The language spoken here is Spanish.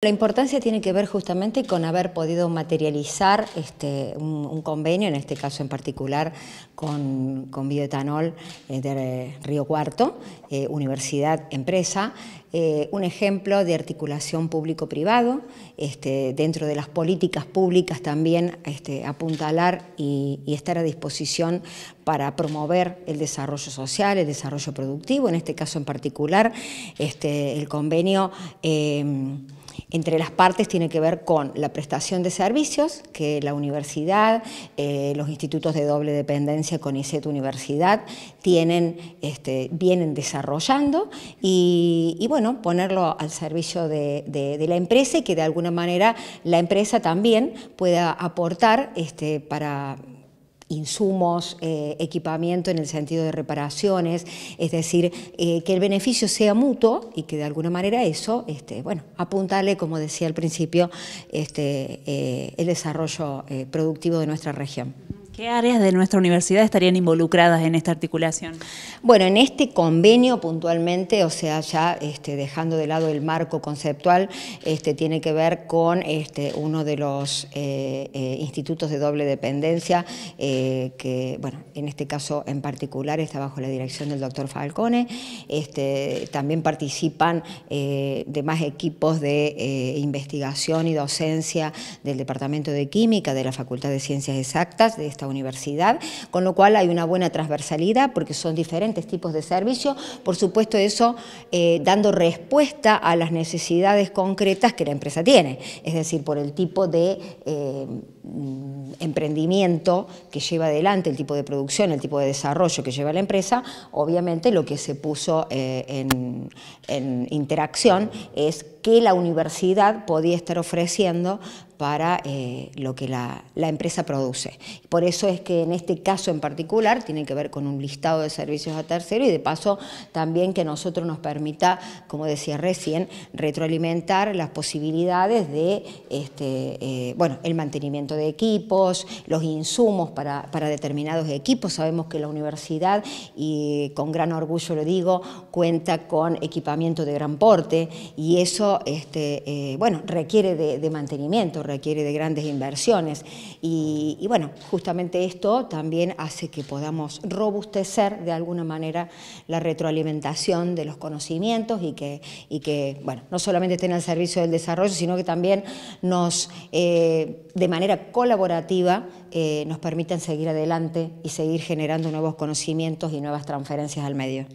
La importancia tiene que ver justamente con haber podido materializar este, un, convenio, en este caso en particular con, Bioetanol eh, de eh, Río Cuarto, eh, universidad-empresa, un ejemplo de articulación público-privado, este, dentro de las políticas públicas también este, apuntalar y, estar a disposición para promover el desarrollo social, el desarrollo productivo, en este caso en particular el convenio em, entre las partes tiene que ver con la prestación de servicios, que la universidad, eh, los institutos de doble dependencia con ICET Universidad tienen, este, vienen desarrollando y, bueno, ponerlo al servicio de, la empresa y que de alguna manera la empresa también pueda aportar este, para insumos, eh, equipamiento en el sentido de reparaciones, es decir, eh, que el beneficio sea mutuo y que de alguna manera eso, este, bueno, apuntale, como decía al principio, este, eh, el desarrollo productivo de nuestra región. ¿Qué áreas de nuestra universidad estarían involucradas en esta articulación? Bueno, en este convenio puntualmente, o sea, ya este, dejando de lado el marco conceptual, este, tiene que ver con este, uno de los eh, eh, institutos de doble dependencia, eh, que, bueno, en este caso en particular está bajo la dirección del doctor Falcone. también participan demás equipos de investigación y docencia del Departamento de Química, de la Facultad de Ciencias Exactas de esta universidad, con lo cual hay una buena transversalidad porque son diferentes tipos de servicios, por supuesto eso eh, dando respuesta a las necesidades concretas que la empresa tiene, es decir, por el tipo de... Eh, Mm, emprendimiento que lleva adelante, el tipo de producción, el tipo de desarrollo que lleva la empresa, obviamente lo que se puso eh, en, interacción es que la universidad podía estar ofreciendo para eh, lo que la, empresa produce. Por eso es que en este caso en particular tiene que ver con un listado de servicios a tercero y de paso también que nosotros nos permita, como decía recién, retroalimentar las posibilidades de, este, eh, bueno, el mantenimiento de equipos, los insumos para, determinados equipos. Sabemos que la universidad, y con gran orgullo lo digo, cuenta con equipamiento de gran porte y eso este, eh, bueno, requiere de, mantenimiento, requiere de grandes inversiones. Y, bueno, justamente esto también hace que podamos robustecer de alguna manera la retroalimentación de los conocimientos y que, y que bueno, no solamente estén al servicio del desarrollo, sino que también nos, eh, de manera colaborativa eh, nos permiten seguir adelante y seguir generando nuevos conocimientos y nuevas transferencias al medio.